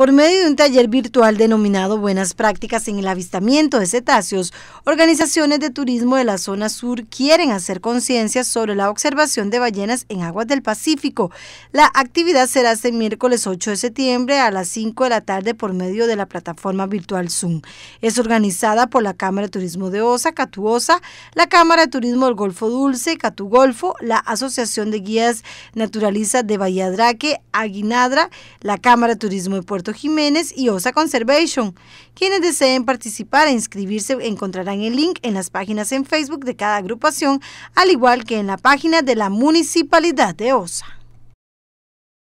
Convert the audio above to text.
por medio de un taller virtual denominado Buenas Prácticas en el Avistamiento de Cetáceos, organizaciones de turismo de la zona sur quieren hacer conciencia sobre la observación de ballenas en aguas del Pacífico. La actividad será este miércoles 8 de septiembre a las 5 de la tarde por medio de la plataforma virtual Zoom. Es organizada por la Cámara de Turismo de Osa, Catuosa, la Cámara de Turismo del Golfo Dulce, Catu Golfo, la Asociación de Guías Naturalistas de Bahía Valladraque, Aguinadra, la Cámara de Turismo de Puerto Jiménez y OSA Conservation. Quienes deseen participar e inscribirse encontrarán el link en las páginas en Facebook de cada agrupación, al igual que en la página de la Municipalidad de OSA.